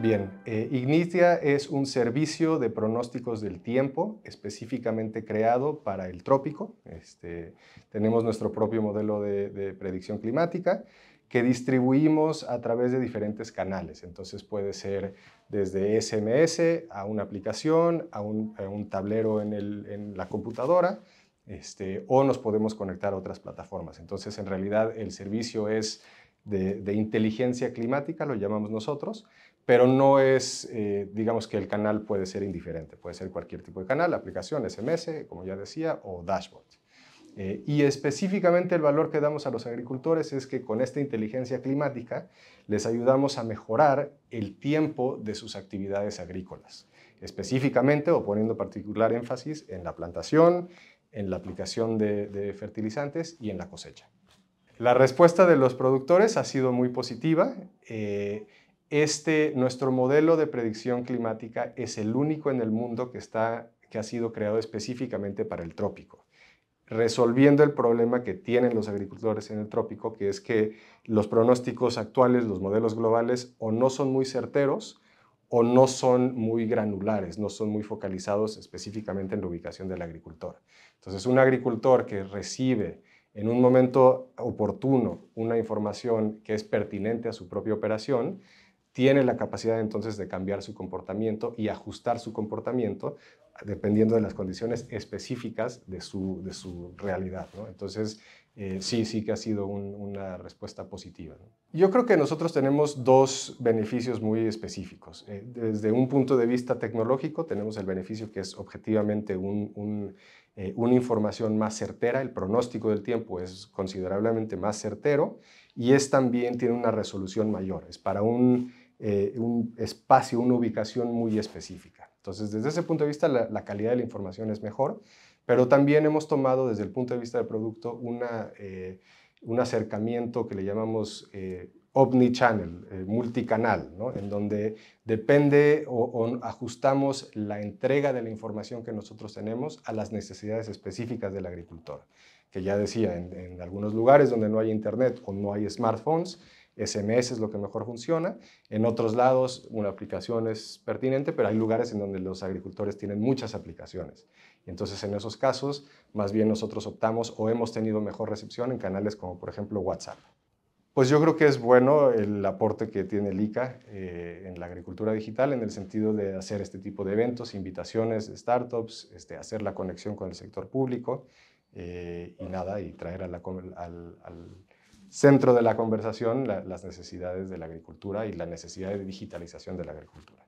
Bien, eh, Ignitia es un servicio de pronósticos del tiempo específicamente creado para el trópico. Este, tenemos nuestro propio modelo de, predicción climática que distribuimos a través de diferentes canales. Entonces puede ser desde SMS a una aplicación, a un, tablero en, la computadora, este, o nos podemos conectar a otras plataformas. Entonces en realidad el servicio es de inteligencia climática, lo llamamos nosotros, pero no es, eh, digamos que el canal puede ser indiferente, puede ser cualquier tipo de canal, aplicación, SMS, como ya decía, o dashboard. Eh, y específicamente el valor que damos a los agricultores es que con esta inteligencia climática les ayudamos a mejorar el tiempo de sus actividades agrícolas, específicamente o poniendo particular énfasis en la plantación, en la aplicación de, fertilizantes y en la cosecha. La respuesta de los productores ha sido muy positiva. Eh, este, nuestro modelo de predicción climática es el único en el mundo que, que ha sido creado específicamente para el trópico, resolviendo el problema que tienen los agricultores en el trópico, que es que los pronósticos actuales, los modelos globales, o no son muy certeros, o no son muy granulares, no son muy focalizados específicamente en la ubicación del agricultor. Entonces, un agricultor que recibe en un momento oportuno una información que es pertinente a su propia operación, tiene la capacidad entonces de cambiar su comportamiento y ajustar su comportamiento dependiendo de las condiciones específicas de su, de su realidad. Entonces, eh, sí, sí que ha sido una respuesta positiva. Yo creo que nosotros tenemos dos beneficios muy específicos. Eh, desde un punto de vista tecnológico, tenemos el beneficio que es objetivamente eh, una información más certera, el pronóstico del tiempo es considerablemente más certero y es también tiene una resolución mayor, es para un, espacio, una ubicación muy específica. Entonces, desde ese punto de vista, la calidad de la información es mejor pero también hemos tomado desde el punto de vista del producto una, eh, un acercamiento que le llamamos eh, omnichannel, eh, multicanal, ¿no? en donde depende o, ajustamos la entrega de la información que nosotros tenemos a las necesidades específicas del agricultor. Que ya decía, en algunos lugares donde no hay internet o no hay smartphones, SMS es lo que mejor funciona. En otros lados, una aplicación es pertinente, pero hay lugares en donde los agricultores tienen muchas aplicaciones. Y entonces, en esos casos, más bien nosotros optamos o hemos tenido mejor recepción en canales como, por ejemplo, WhatsApp. Pues yo creo que es bueno el aporte que tiene el ICA eh, en la agricultura digital en el sentido de hacer este tipo de eventos, invitaciones, startups, este, hacer la conexión con el sector público eh, y nada, y traer a la, al centro de la conversación las necesidades de la agricultura y la necesidad de digitalización de la agricultura.